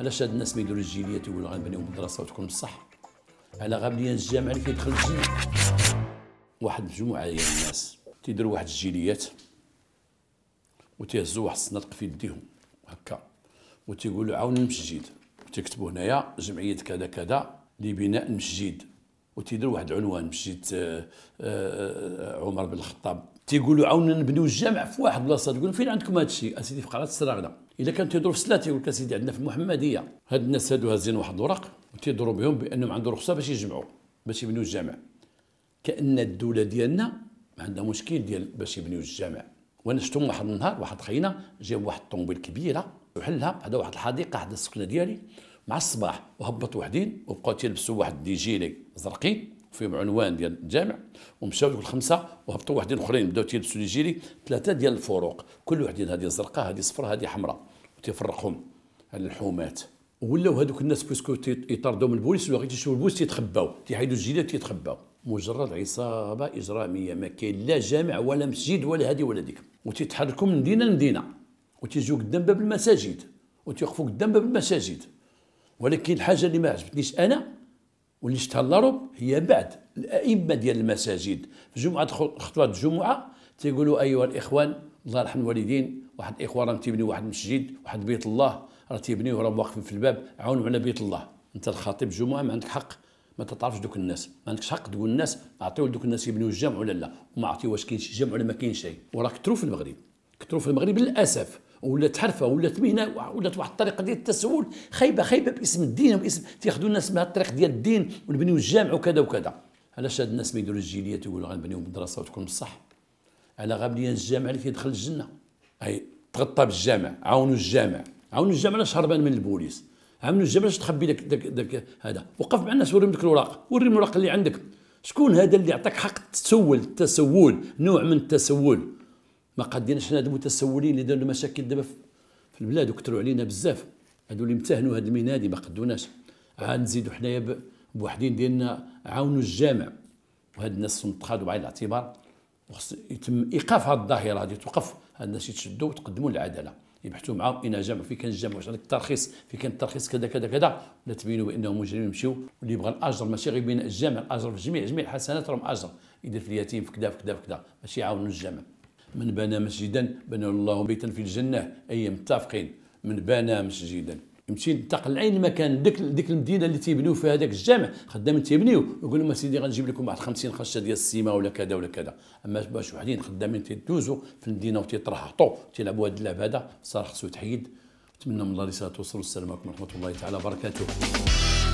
علاش هاد الناس ما يديروا الجيليات ويقولوا غنبنيو مدرسه وتكون بصح على غنبني الجامع اللي كيدخل الجنة واحد مجموعه ديال الناس تيديروا واحد الجيليات وتيهزوا واحد الصنادق في يديهم هكا وتيقولوا عاون المسجد تكتبوا هنايا جمعيه كذا كذا لبناء المسجد وتيديروا واحد العنوان مسجد آه، آه، آه، عمر بن الخطاب تيقولوا عاونا نبنيو الجامع في واحد بلاصه تقول فين عندكم هذا الشيء اسيدي في قلعه السراغنه الا كان تيدور في سلاتي يقول سيدي عندنا في المحمديه هاد الناس هادو هازين واحد الوراق وتيدوروا بهم بانهم عندهم رخصه باش يجمعوا باش يبنيو الجامع كان الدوله ديالنا ما عندها مشكل ديال باش يبنيو الجامع وانا شفتهم واحد النهار واحد خينا جاب واحد الطوموبيل كبيره وحلها هذا واحد الحديقه حدا السكنه ديالي مع الصباح وهبط وحدين وبقاو تيلبسوا واحد دي زرقي زرقين فيهم عنوان ديال الجامع ومشاو دوك الخمسه وهبطوا وحدين اخرين بداو تيلبسوا دي ثلاثه ديال الفروق كل وحدين هذه زرقاء هذه صفراء هذه حمراء على الحومات ولاو هذوك الناس بيسكو يطردوا من البوليس ولا غير تيشوفوا البوليس تيتخباو تيحيدوا الجيلات تيتخباو مجرد عصابه اجراميه ما كاين لا جامع ولا مسجد ولا هذه ولا ديك وتيتحركوا من مدينه لمدينه وتيجوا قدام باب المساجد وتيوقفوا قدام باب المساجد ولكن الحاجه اللي ما عجبتنيش انا واللي شفتها لاروب هي بعد الائمه ديال المساجد في جمعه خطوات الجمعه تيقولوا ايها الاخوان الله يرحم الوالدين واحد الاخوه راهم تيبنيو واحد المسجد واحد بيت الله راه تيبنيوه راهم واقفين في الباب عاونوا على بيت الله انت الخطيب جمعه ما عندك حق ما تعرفش دوك الناس ما عندكش حق تقول الناس اعطيو لدوك الناس يبنيو الجامع ولا لا وما عطيوش كاين شي جامع ولا ما كاين شيء وراه كثروا في المغرب كثروا في المغرب للاسف ولات حرفه ولات مهنه ولات واحد الطريقه ديال التسول خايبه خايبه باسم الدين وباسم تياخذوا الناس من الطريق ديال الدين ونبنيو الجامع وكذا وكذا علاش هاد الناس ما يديروا الجيليات يقولوا غنبنيو مدرسه وتكون بصح على غابنيا الجامع اللي كيدخل الجنه اي تغطى بالجامع عاونوا الجامع عاونوا الجامع علاش هربان من البوليس عاونوا الجامع علاش تخبي داك داك داك هذا وقف مع الناس وريهم ديك الوراق وريهم الوراق اللي عندك شكون هذا اللي عطاك حق تسول التسول نوع من التسول ما قديناش حنا هاد المتسولين اللي داروا مشاكل دابا في البلاد وكثروا علينا بزاف هادو اللي امتهنوا هاد المنادي ما قدوناش عاد نزيدوا حنايا بوحدين ديالنا عاونوا الجامع وهاد الناس تنتقادوا بعين الاعتبار يتم ايقاف هذه الظاهره هذه توقف هاد الناس يتشدوا وتقدموا للعداله يبحثوا معاهم اين جامع في كان الجامع واش عندك الترخيص في كان الترخيص كذا كذا كذا تبينوا بانهم مجرمين يمشيو واللي يبغى الاجر ماشي غير بين الجامع الاجر في جميع جميع الحسنات راهم اجر يدير في اليتيم في كذا في كذا في كذا ماشي يعاونوا الجامع من بنى مسجدا بنى الله بيتا في الجنه اي متفقين من بنى مسجدا تمشي انتقل العين المكان ديك ديك المدينه اللي تيبنيو فيها هذاك الجامع خدام تيبنيو يقول لهم سيدي غنجيب لكم واحد 50 خشه ديال السيما ولا كذا ولا كذا اما باش وحدين خدامين تيدوزوا في المدينه وتيترهطوا تيلعبوا هذا اللعب هذا صراحه خصو تحيد نتمنى من الله رسالة توصل والسلام عليكم ورحمه الله تعالى وبركاته